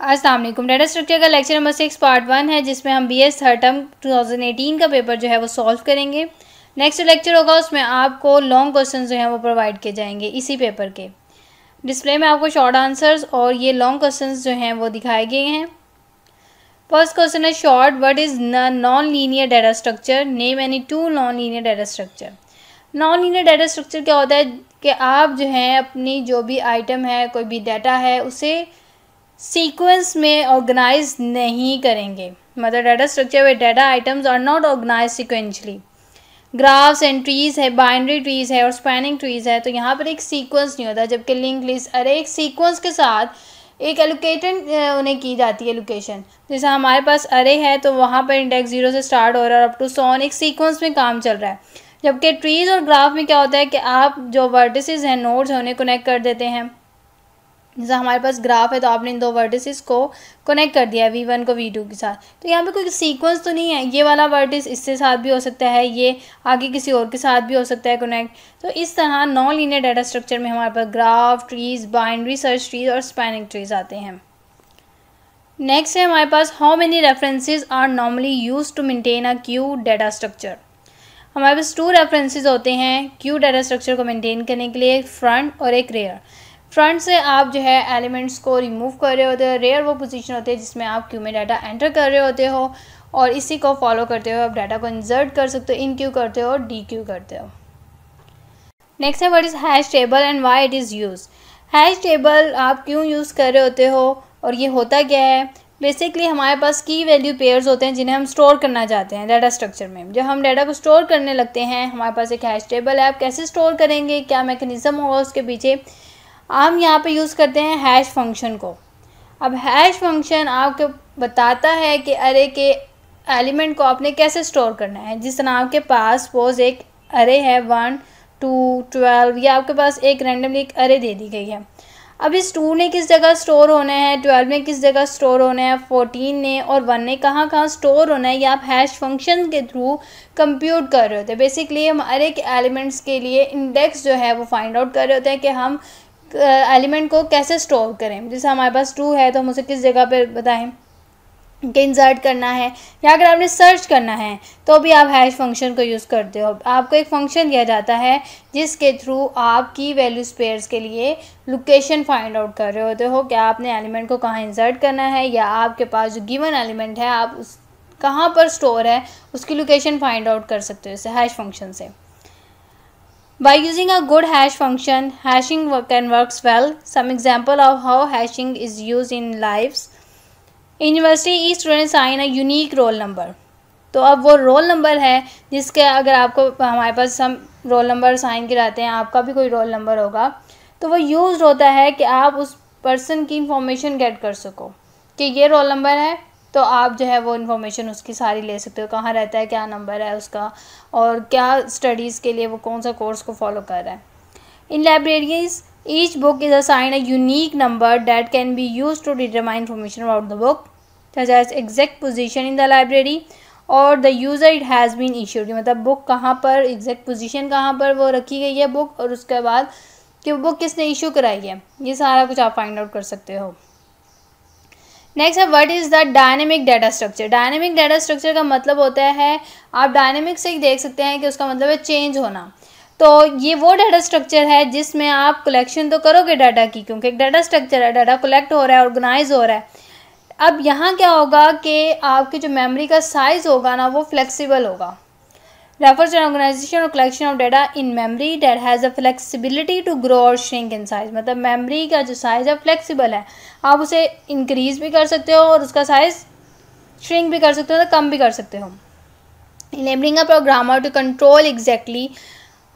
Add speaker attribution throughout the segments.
Speaker 1: Aslam data structure का lecture number six part one है जिसमें हम B S third term two thousand eighteen का पेपर जो है वो सॉल्व करेंगे नेक्स्ट लेक्चर होगा उसमें आपको लॉन्ग क्वेश्चन जो हैं वो प्रोवाइड किए जाएंगे इसी पेपर के डिस्प्ले में आपको शॉर्ट आंसर्स और ये लॉन्ग क्वेश्चन जो हैं वो दिखाए गए हैं फर्स्ट क्वेश्चन है short what is non linear data structure name any two non linear data structure non linear data structure क्या होता है कि आप जो हैं अपनी जो भी आइटम है कोई भी डाटा है उसे सीक्वेंस में ऑर्गेनाइज नहीं करेंगे मतलब data structure way data items are not organise sequentially graphs and trees है बाइंड्री ट्रीज है और स्पैनिंग ट्रीज है तो यहाँ पर एक सीक्वेंस नहीं होता जबकि लिंक लिस्ट अरे एक सीक्वेंस के साथ एक एलोकेटन uh, उन्हें की जाती है एलोकेशन जैसे हमारे पास अरे है तो वहाँ पर इंडेक्स जीरो से स्टार्ट हो रहा है और अप टू सोन एक सीक्वेंस में काम चल रहा है जबकि ट्रीज़ और ग्राफ में क्या होता है कि आप जो वर्टिसज हैं नोड्स हैं उन्हें कनेक्ट कर देते हैं जैसा हमारे पास ग्राफ है तो आपने इन दो वर्टिसेस को कनेक्ट कर दिया है वी वन को वी टू के साथ तो यहाँ पे कोई सीक्वेंस तो नहीं है ये वाला वर्टिस इसके साथ भी हो सकता है ये आगे किसी और के साथ भी हो सकता है कनेक्ट तो इस तरह नॉन लीनियर डाटा स्ट्रक्चर में हमारे पास graph trees binary search trees और स्पैनिंग ट्रीज आते हैं नेक्स्ट है हमारे पास how many references are normally use to maintain a queue data structure हमारे पास टू रेफरेंसेज होते हैं क्यू डाटा स्ट्रक्चर को मेनटेन करने के लिए एक फ्रंट और एक रेयर फ्रंट से आप जो है एलिमेंट्स को रिमूव कर रहे होते हो रेयर वो पोजीशन होते हैं जिसमें आप क्यू में डाटा एंटर कर रहे होते हो और इसी को फॉलो करते हो आप डाटा को इंजर्ट कर सकते हो इन क्यू करते हो और डी क्यू करते हो नेक्स्ट है what is hash table and why it is use hash table आप क्यों यूज़ कर रहे होते हो और ये होता क्या है बेसिकली हमारे पास की वैल्यू पेयर्स होते हैं जिन्हें हम स्टोर करना चाहते हैं डाटा स्ट्रक्चर में जब हम डाटा को स्टोर करने लगते हैं हमारे पास एक हैश टेबल है आप कैसे स्टोर करेंगे क्या मैकेनिज़्म होगा उसके पीछे हम यहाँ पे यूज़ करते हैं हैश फंक्शन को अब हैश फंक्शन आपको बताता है कि अरे के एलिमेंट को आपने कैसे स्टोर करना है जिस तरह आपके पास सपोज एक अरे है वन टू ट्वेल्व या आपके पास एक रैंडमली एक अरे दे दी गई है अब इस टू ने किस जगह स्टोर होना है ट्वेल्व ने किस जगह स्टोर होना है फोर्टीन ने और वन ने कहाँ कहाँ स्टोर होना है ये आप हैश फंक्शन के थ्रू कंप्यूट कर रहे होते हैं बेसिकली हम अरे के एलिमेंट्स के लिए इंडेक्स जो है वो फाइंड आउट कर रहे होते हैं कि हम एलिमेंट को कैसे स्टोर करें जैसे हमारे पास टू है तो हम उसे किस जगह पर बताएं कि इंसर्ट करना है या अगर आपने सर्च करना है तो भी आप हैश फंक्शन को यूज़ करते हो आपको एक फंक्शन दिया जाता है जिसके थ्रू आप की वैल्यू स्पेयर्स के लिए लोकेशन फाइंड आउट कर रहे होते हो कि आपने एलिमेंट को कहाँ इंसर्ट करना है या आपके पास जो गिवन एलिमेंट है आप उस कहाँ पर स्टोर है उसकी लोकेशन फाइंड आउट कर सकते हो इसे हैश फंक्शन से By using a good hash function, hashing work can works well. Some example of how hashing is used in lives. university, e student sign a unique roll number. तो अब वो roll number है जिसके अगर आपको हमारे पास हम रोल नंबर साइन के रहते हैं आपका भी कोई रोल नंबर होगा तो वो यूज़ होता है कि आप उस पर्सन की इंफॉर्मेशन गेट कर सको कि ये रोल नंबर है तो आप जो है वो इन्फॉर्मेशन उसकी सारी ले सकते हो कहाँ रहता है क्या नंबर है उसका और क्या स्टडीज़ के लिए वो कौन सा कोर्स को फॉलो कर रहा है in libraries each book is assign a unique number that can be use to determine information about the book exact position in the library और the user it has been issued मतलब book कहाँ पर exact position कहाँ पर वो रखी गई है बुक और उसके बाद कि बुक किसने इशू कराई है ये सारा कुछ आप फाइंड आउट कर सकते हो नेक्स्ट है what is the dynamic data structure dynamic data structure का मतलब होता है आप डायनेमिक से ही देख सकते हैं कि उसका मतलब है चेंज होना तो ये वो डाटा स्ट्रक्चर है जिसमें आप कलेक्शन तो करोगे डाटा की क्योंकि एक डाटा स्ट्रक्चर है डाटा कलेक्ट हो रहा है ऑर्गेनाइज हो रहा है अब यहाँ क्या होगा कि आपकी जो मेमोरी का साइज़ होगा ना वो फ्लेक्सिबल होगा refers to an organization or collection of data in memory that has a flexibility to grow or shrink in size मतलब memory का जो size है flexible है आप उसे increase भी कर सकते हो और उसका size shrink भी कर सकते हो तो कम भी कर सकते हो enabling a programmer to control exactly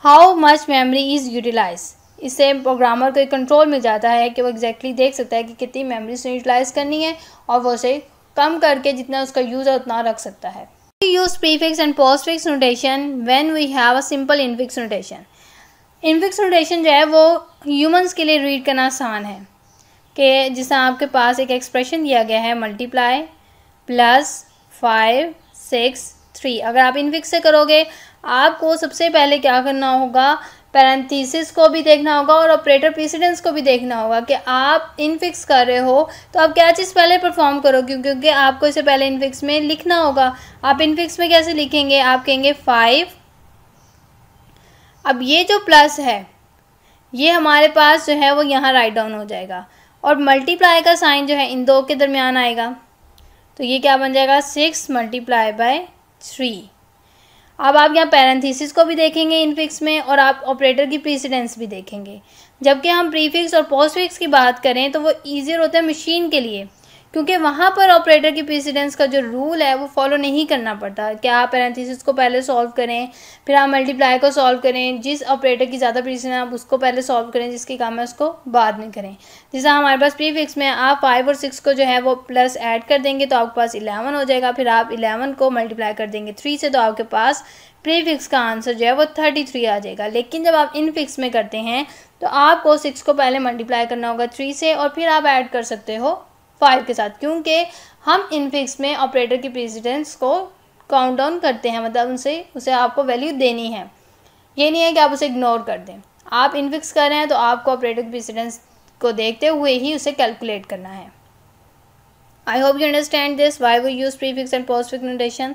Speaker 1: how much memory is utilized इससे प्रोग्रामर को एक कंट्रोल मिल जाता है कि वो एग्जैक्टली exactly देख सकता है कि कितनी मेमोरी उसने यूटिलाइज करनी है और वो उसे कम करके जितना उसका यूज़ है उतना रख सकता है use prefix and postfix notation when we have a simple infix notation infix notation जो है वो ह्यूमंस के लिए रीड करना आसान है कि जिस आपके पास एक एक्सप्रेशन दिया गया है multiply plus five six three अगर आप इनफिक्स से करोगे आपको सबसे पहले क्या करना होगा पैरेंथीसिस को भी देखना होगा और ऑपरेटर प्रेसिडेंस को भी देखना होगा कि आप इनफिक्स कर रहे हो तो आप क्या चीज़ पहले परफॉर्म करोगे क्योंकि आपको इसे पहले इनफिक्स में लिखना होगा आप इनफिक्स में कैसे लिखेंगे आप कहेंगे फाइव अब ये जो प्लस है ये हमारे पास जो है वो यहाँ राइट डाउन हो जाएगा और मल्टीप्लाई का साइन जो है इन दो के दरमियान आएगा तो ये क्या बन जाएगा सिक्स मल्टीप्लाई बाय थ्री अब आप यहाँ पैरेंथीसिस को भी देखेंगे इनफिक्स में और आप ऑपरेटर की प्रीसीडेंस भी देखेंगे जबकि हम प्रीफिक्स और पोस्टफिक्स की बात करें तो वो ईजियर होता है मशीन के लिए क्योंकि वहाँ पर ऑपरेटर की प्रेसिडेंस का जो रूल है वो फॉलो नहीं करना पड़ता कि आप पैरेंथिस को पहले सॉल्व करें फिर आप मल्टीप्लाई को सॉल्व करें जिस ऑपरेटर की ज़्यादा प्रेसिडेंस आप उसको पहले सॉल्व करें जिसकी काम है उसको बाद में करें जैसा हमारे पास प्रीफिक्स में आप फाइव और सिक्स को जो है वो प्लस ऐड कर देंगे तो आपके पास इलेवन हो जाएगा फिर आप इलेवन को मल्टीप्लाई कर देंगे थ्री से तो आपके पास प्रीफिक्स का आंसर जो है वो थर्टी थ्री आ जाएगा लेकिन जब आप इनफिक्स में करते हैं तो आपको सिक्स को पहले मल्टीप्लाई करना होगा थ्री से और फिर आप ऐड कर सकते हो फाइव के साथ क्योंकि हम इनफिक्स में ऑपरेटर की प्रेसिडेंस को काउंट डाउन करते हैं मतलब उनसे उसे आपको वैल्यू देनी है ये नहीं है कि आप उसे इग्नोर कर दें आप इनफिक्स कर रहे हैं तो आपको ऑपरेटर की प्रेसिडेंस को देखते हुए ही उसे कैलकुलेट करना है I hope you understand this why they use prefix and post notation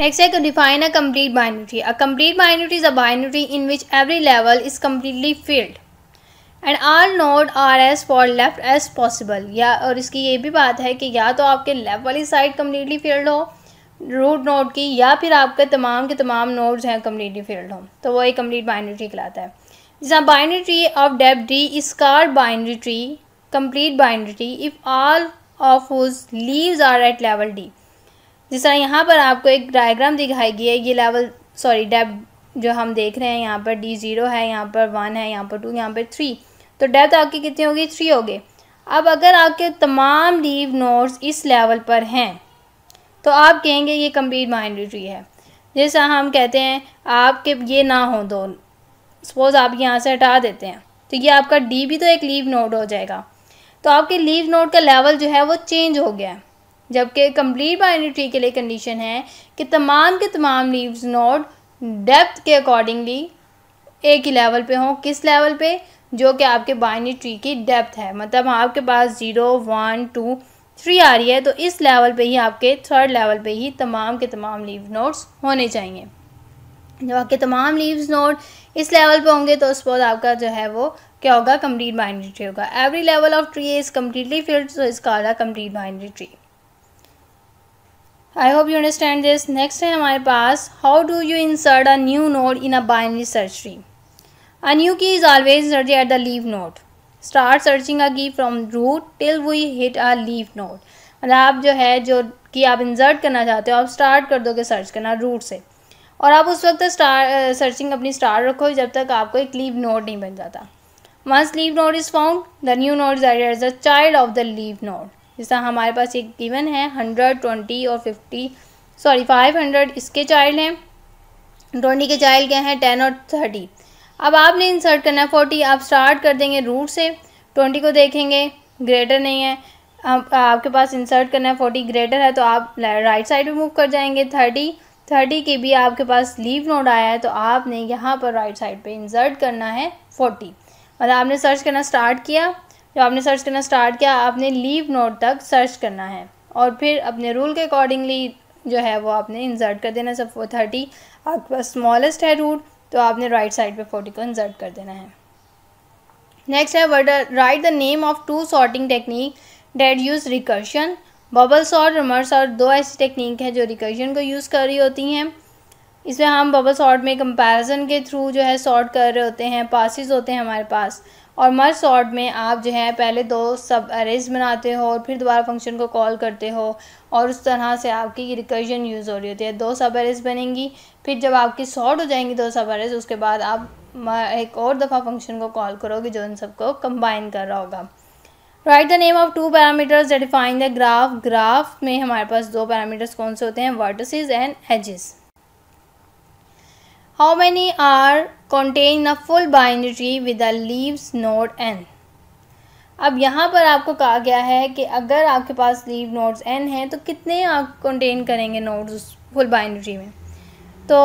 Speaker 1: next है define a complete complete a complete complete is a a in which every level is completely filled and are node are as far left as possible या और इसकी ये भी बात है कि या तो आपके लेफ़्ट वाली साइड कम्प्लीटली फील्ड हो रूट नोड की या फिर आपके तमाम के तमाम नोड्स हैं कम्प्लीटली फील्ड हो तो वो एक कम्प्लीट बाइनरी ट्री कहलाता है जिसका binary tree of depth D कार binary tree complete binary tree if all of whose leaves are at level D जिस तरह यहाँ पर आपको एक डायग्राम दिखाई गई है ये लेवल सॉरी डेप जो हम देख रहे हैं यहाँ पर डी ज़ीरो है यहाँ पर वन है यहाँ पर टू यहाँ पर थ्री तो डेप्थ आपकी कितनी होगी थ्री होगी अब अगर आपके तमाम लीव नोड्स इस लेवल पर हैं तो आप कहेंगे ये कम्प्लीट माइनरी है जैसा हम कहते हैं आपके ये ना हो दो सपोज़ आप यहाँ से हटा देते हैं तो ये आपका डी भी तो एक लीव नोट हो जाएगा तो आपके लीव नोट का लेवल जो है वो चेंज हो गया है जबकि कम्प्लीट बाइनरी के लिए कंडीशन है कि तमाम के तमाम लीव्स नोट डेप्थ के अकॉर्डिंगली एक ही लेवल पे हों किस लेवल पे जो कि आपके बाइनरी ट्री की डेप्थ है मतलब आपके पास ज़ीरो वन टू थ्री आ रही है तो इस लेवल पे ही आपके थर्ड लेवल पे ही तमाम के तमाम लीव नोट्स होने चाहिए जब आपके तमाम लीव्स नोट इस लेवल पे होंगे तो उस बहुत आपका जो है वो क्या होगा कंप्लीट बाइनरी ट्री होगा every level of tree is completely filled so इसका आधा complete binary tree I hope you understand this next है हमारे पास how do you insert a new node in a binary search tree key is always searching at the leaf node. Start searching a key from root till we hit eh, a leaf node. मतलब आप जो है जो कि आप insert करना चाहते हो आप स्टार्ट कर दोगे सर्च करना रूट से और आप उस वक्त स्टार सर्चिंग अपनी स्टार रखो जब तक आपको एक लीव नोड नहीं बन जाता once leaf node is found the new node as a child of the leaf node जैसा हमारे पास एक गिवन है हंड्रेड ट्वेंटी और फिफ्टी सॉरी फाइव हंड्रेड इसके चाइल्ड हैं ट्वेंटी के चाइल्ड क्या हैं टेन और थर्टी अब आपने इंसर्ट करना है फोर्टी आप स्टार्ट कर देंगे रूट से ट्वेंटी को देखेंगे ग्रेटर नहीं है आप, आपके पास इंसर्ट करना है फोर्टी ग्रेटर है तो आप राइट साइड में मूव कर जाएंगे थर्टी थर्टी के भी आपके पास लीव नोड आया है तो आपने यहाँ पर राइट साइड पे इंसर्ट करना है फोर्टी मतलब आपने सर्च करना स्टार्ट किया जो आपने सर्च करना स्टार्ट किया आपने लीव नोड तक सर्च करना है और फिर अपने रूल के अकॉर्डिंगली जो है वो आपने इंसर्ट कर देना सब थर्टी आपके पास स्मॉलेस्ट है रूट तो आपने राइट साइड पे फोर्टी को इंसर्ट कर देना है नेक्स्ट है word write the name of two sorting technique that use recursion bubble sort रमर और दो ऐसी टेक्निक है जो रिकर्शन को यूज़ कर रही होती हैं इसमें हम बबल सॉर्ट में कंपैरिजन के थ्रू जो है सॉर्ट कर रहे होते हैं पासिस होते हैं हमारे पास और मर्ज सॉर्ट में आप जो है पहले दो सब अरेज बनाते हो और फिर दोबारा फंक्शन को कॉल करते हो और उस तरह से आपकी रिकर्जन यूज़ हो रही होती है दो सब अरेज बनेंगी फिर जब आपकी सॉर्ट हो जाएंगी दो सब अरेज उसके बाद आप एक और दफ़ा फंक्शन को कॉल करोगे जो इन सबको कंबाइन कर रहा होगा write the name of two parameters that define the graph graph में हमारे पास दो पैरामीटर्स कौन से होते हैं vertices and edges how many are contain a full binary with a leaves node N अब यहाँ पर आपको कहा गया है कि अगर आपके पास लीव नोड्स एन हैं तो कितने आप कंटेन करेंगे नोड्स फुल बाइनरी में तो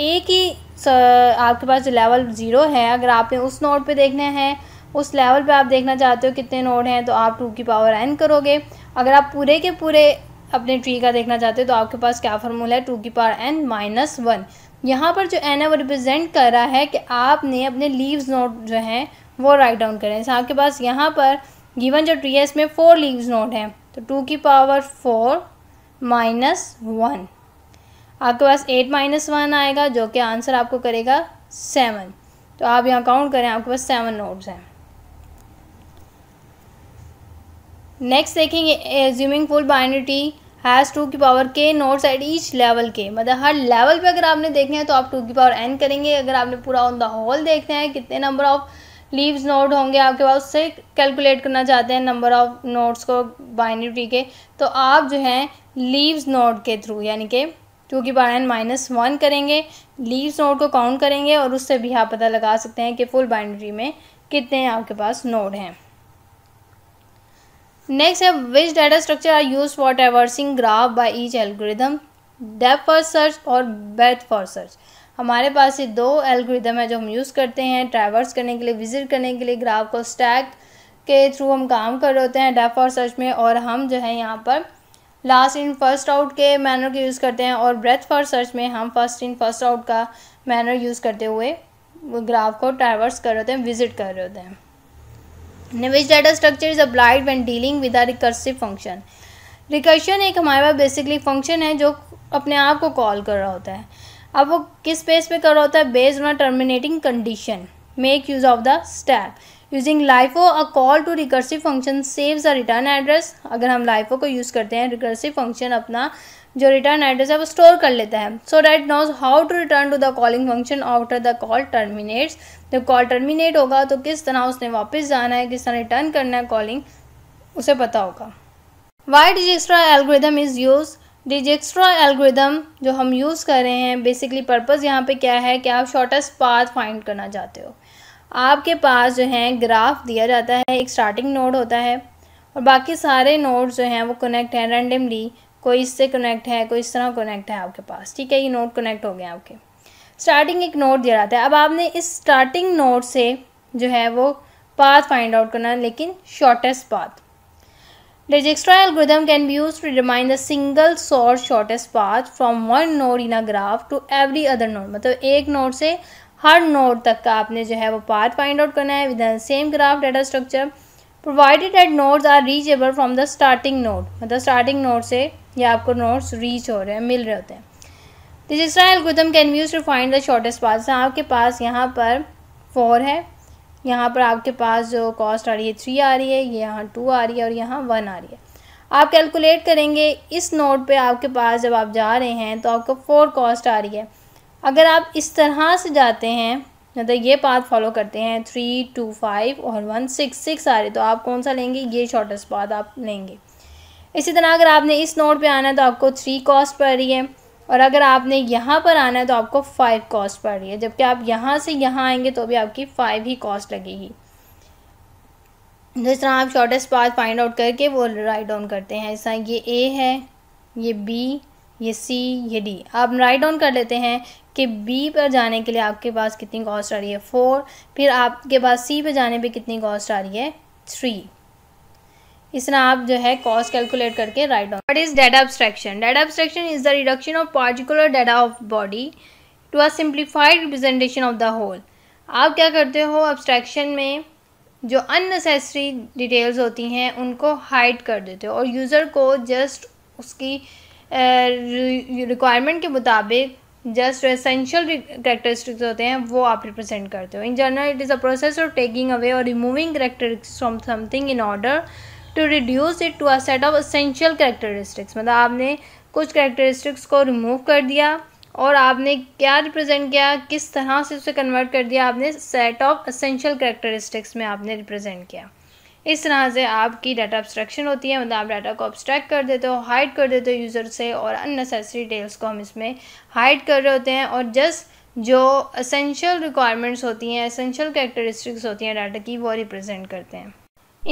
Speaker 1: एक ही आपके पास लेवल ज़ीरो है अगर आपने उस नोट पे देखना है उस लेवल पे आप देखना चाहते हो कितने नोड हैं तो आप टू की पावर एन करोगे अगर आप पूरे के पूरे अपने ट्री का देखना चाहते हो तो आपके पास क्या फार्मूला है टू की पावर एन माइनस वन यहाँ पर जो एन है वो रिप्रेजेंट कर रहा है कि आपने अपने लीव्स नोट जो हैं वो राइट डाउन करें जैसे आपके पास यहाँ पर गिवन जो ट्री है इसमें फ़ोर लीव्स नोट हैं तो टू की पावर फोर माइनस वन आपके पास एट माइनस वन आएगा जो कि आंसर आपको करेगा सेवन तो आप यहाँ काउंट करें आपके पास सेवन नोट्स हैं नेक्स्ट देखेंगे assuming full binary tree has two की पावर के नोट्स एट ईच लेवल के मतलब हर लेवल पे अगर आपने देखे हैं तो आप टू की पावर एन करेंगे अगर आपने पूरा ऑन द होल देखते हैं कितने नंबर ऑफ़ लीव्स नोट होंगे आपके पास उससे कैलकुलेट करना चाहते हैं नंबर ऑफ नोट्स को बाइनरी के तो आप जो हैं लीव्स नोट के थ्रू यानी कि टू की पावर एन माइनस वन करेंगे लीव्स नोड को काउंट करेंगे और उससे भी आप पता लगा सकते हैं कि फुल बाइंड्री में कितने आपके पास नोड हैं नेक्स्ट है which data structure are use for traversing graph by each algorithm depth for search और बेथ फॉर सर्च हमारे पास ये दो एल्गोरिदम है जो हम यूज़ करते हैं ट्रैवर्स करने के लिए विजिट करने के लिए ग्राफ को स्टैक के थ्रू हम काम कर रहे होते हैं डेप फॉर सर्च में और हम जो है यहाँ पर लास्ट इन फर्स्ट आउट के मैनर को यूज़ करते हैं और ब्रेथ फॉर सर्च में हम फर्स्ट इन फर्स्ट आउट का मैनर यूज़ करते हुए ग्राफ को ट्रावर्स कर रहे होते हैं विजिट कर रहे होते हैं निविज data structure is applied when dealing with a recursive function recursion एक हमारे पास बेसिकली फंक्शन है जो अपने आप को कॉल कर रहा होता है अब वो किस बेस पे कर रहा होता है based on terminating condition make use of the stack using LIFO a call to recursive function saves a return address अगर हम लाइफो को यूज़ करते हैं रिकर्सिव फंक्शन अपना जो रिटर्न एड्रेस है वो स्टोर कर लेता है so that knows how to return to the calling function after the call terminates जब कॉल टर्मिनेट होगा तो किस तरह उसने वापस जाना है किस तरह रिटर्न करना है कॉलिंग उसे पता होगा why Dijkstra algorithm is use Dijkstra algorithm जो हम यूज़ कर रहे हैं बेसिकली पर्पज़ यहाँ पे क्या है कि आप शॉर्टेस्ट पाथ फाइंड करना चाहते हो आपके पास जो है ग्राफ दिया जाता है एक स्टार्टिंग नोड होता है और बाकी सारे नोड जो हैं वो कनेक्ट हैं रैंडमली कोई इससे कनेक्ट है कोई इस तरह कनेक्ट है आपके पास ठीक है ये नोड कनेक्ट हो गए आपके स्टार्टिंग एक नोड दिया जाता है अब आपने इस स्टार्टिंग नोड से जो है वो पाथ फाइंड आउट करना है लेकिन shortest path Dijkstra algorithm can be use to determine the single source shortest path from one node in a graph to every other node मतलब एक नोड से हर नोड तक का आपने जो है वो पाथ फाइंड आउट करना है with same graph data structure provided at nodes are reachable from the starting node मतलब स्टार्टिंग नोड से ये आपको नोड्स रीच हो रहे हैं मिल रहे होते हैं तीसरा algorithm can use to find the shortest path आपके पास यहाँ पर फोर है यहाँ पर आपके पास जो कॉस्ट आ रही है थ्री आ रही है यहाँ टू आ रही है और यहाँ वन आ रही है आप कैलकुलेट करेंगे इस नोट पे आपके पास जब आप जा रहे हैं तो आपको फोर कॉस्ट आ रही है अगर आप इस तरह से जाते हैं मतलब ये पाथ फॉलो करते हैं थ्री टू फाइव और वन सिक्स सिक्स आ रहे तो आप कौन सा लेंगे ये शॉर्टेस्ट पाथ आप लेंगे इसी तरह अगर आपने इस नोट पे आना है तो आपको थ्री कॉस्ट पड़ रही है और अगर आपने यहाँ पर आना है तो आपको फ़ाइव कॉस्ट पड़ रही है जबकि आप यहाँ से यहाँ आएंगे तो भी आपकी फ़ाइव ही कॉस्ट लगेगी जिस तो तरह आप शॉर्टेस्ट पाथ फाइंड आउट करके वो राइट डाउन करते हैं इस तरह ये ए है ये बी ये सी ये डी आप राइट डाउन कर लेते हैं कि बी पर जाने के लिए आपके पास कितनी कॉस्ट आ रही है फोर फिर आपके पास सी पर जाने पे कितनी कॉस्ट आ रही है थ्री इस तरह आप जो है कॉस्ट कैलकुलेट करके right down what is data abstraction data abstraction is the reduction of particular data of body to a simplified representation of the whole आप क्या करते हो अब्स्ट्रैक्शन में जो अननेसेसरी डिटेल्स होती हैं उनको हाइड कर देते हो और यूज़र को जस्ट उसकी रिक्वायरमेंट के मुताबिक जस्ट एसेंशियल करेक्टरिस्टिक्स होते हैं वो आप रिप्रेजेंट करते हो in general it is a process of taking away और removing characteristics from something in order to reduce it to a set of essential characteristics मतलब आपने कुछ करेक्टरिस्टिक्स को रिमूव कर दिया और आपने क्या रिप्रेजेंट किया किस तरह से उसे कन्वर्ट कर दिया आपने सेट ऑफ असेंशियल करेक्टरिस्टिक्स में आपने रिप्रेजेंट किया इस तरह से आपकी डाटा ऑब्स्ट्रक्शन होती है मतलब आप डाटा को ऑब्सट्रैक्ट कर देते हो हाइड कर देते हो यूज़र से और अननेसेसरी डिटेल्स को हम इसमें हाइड कर रहे होते हैं और जस्ट जो असेंशियल रिक्वायरमेंट्स होती हैं असेंशियल करेक्टरिस्टिक्स होती हैं डाटा की वो रिप्रेजेंट करते हैं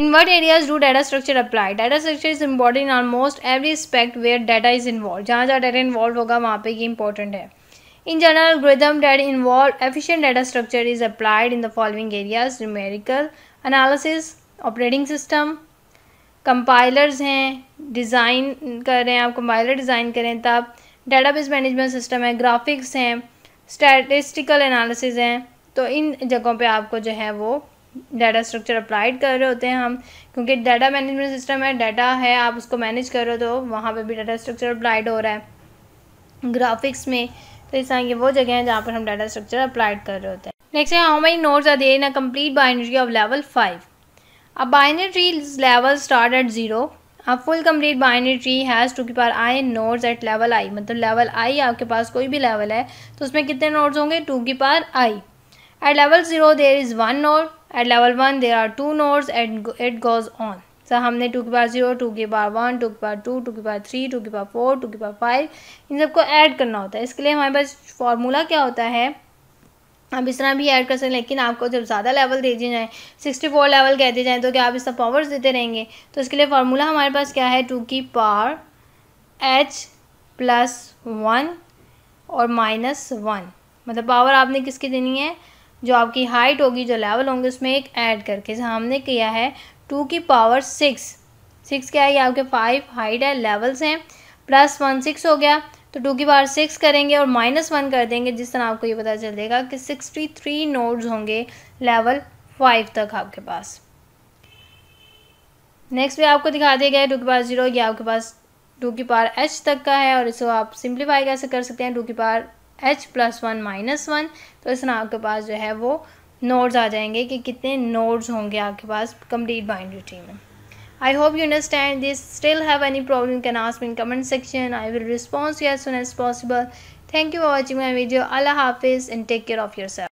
Speaker 1: in what areas do data structure apply data structure is important in almost every respect where data is involve जहाँ जहाँ डाटा इन्वॉल्व होगा वहाँ पर ये इंपॉर्टेंट है in general algorithm data involve efficient data structure is applied in the following areas numerical analysis operating system compilers हैं design कर रहे हैं आप कंपाइलर डिज़ाइन करें तब डेटाबेस मैनेजमेंट सिस्टम है ग्राफिक्स हैं स्टैटिस्टिकल एनालिसिस हैं तो इन जगहों पे आपको जो है वो डाटा स्ट्रक्चर अप्लाइड कर रहे होते हैं हम क्योंकि डाटा मैनेजमेंट सिस्टम है डाटा है आप उसको मैनेज कर रहे हो तो वहाँ पे भी डाटा स्ट्रक्चर अप्लाइड हो रहा है ग्राफिक्स में तो इस तरह की वो जगह हैं जहाँ पर हम डाटा स्ट्रक्चर अप्लाइड कर रहे होते हैं नेक्स्ट है how many nodes are there in a complete binary of level five A binary level start at zero. A full complete binary tree has two की power i nodes at level i. मतलब level i आपके पास कोई भी level है तो उसमें कितने nodes होंगे टू की power i. At level zero there is one node. At level one there are two nodes and it goes on. Sir हमने टू की पार जीरो टू की पार वन टू की पार टू टू की power three to की power four to की पार five इन सबको add करना होता है इसके लिए हमारे पास फॉर्मूला क्या होता है आप इस तरह भी ऐड कर सकते हैं लेकिन आपको जब ज़्यादा लेवल दे दिए जाएँ सिक्सटी फोर लेवल कह दिए जाएँ तो क्या आप इसका पावर्स देते रहेंगे तो इसके लिए फार्मूला हमारे पास क्या है टू की पावर एच प्लस वन और माइनस वन मतलब पावर आपने किसकी देनी है जो आपकी हाइट होगी जो लेवल होंगे उसमें एक ऐड करके हमने किया है टू की पावर सिक्स सिक्स क्या है ये आपके फाइव हाइट है लेवल्स हैं प्लस वन सिक्स हो गया तो टू की पावर सिक्स करेंगे और माइनस वन कर देंगे जिस तरह आपको ये पता चलेगा कि सिक्सटी थ्री नोड्स होंगे लेवल फाइव तक आपके पास नेक्स्ट भी आपको दिखा दिया गया है टू की पावर जीरो ये आपके पास टू की पावर एच तक का है और इसको आप सिंप्लीफाई कैसे कर सकते हैं टू की power H plus one minus one तो इस तरह आपके पास जो है वो नोड्स आ जाएंगे कि कितने नोड्स होंगे आपके पास कंप्लीट बाइंड्री ट्री में I hope you understand this. Still have any problem can ask me in comment section. I will respond to you as soon as possible. Thank you for watching my video. Allah Hafiz and take care of yourself.